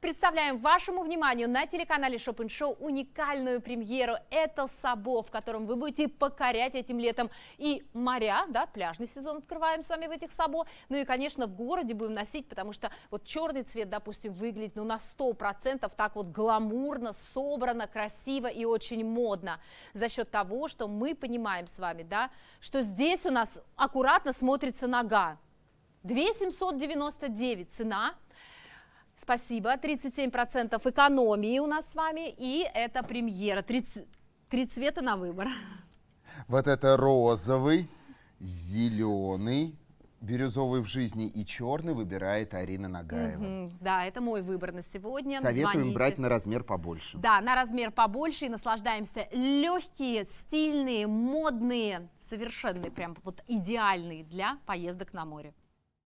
Представляем вашему вниманию на телеканале Шопин Шоу уникальную премьеру. Это Сабо, в котором вы будете покорять этим летом и моря, да, пляжный сезон открываем с вами в этих Сабо. Ну и, конечно, в городе будем носить, потому что вот черный цвет, допустим, выглядит ну, на 100% так вот гламурно, собрано, красиво и очень модно. За счет того, что мы понимаем с вами, да, что здесь у нас аккуратно смотрится нога. 2799 цена – спасибо. 37% экономии у нас с вами. И это премьера. Три, три цвета на выбор. Вот это розовый, зеленый, бирюзовый в жизни и черный выбирает Арина Нагаева. Mm-hmm. Да, это мой выбор на сегодня. Советуем Звоните. брать на размер побольше. Да, на размер побольше и наслаждаемся легкие, стильные, модные, совершенные, прям вот идеальные для поездок на море.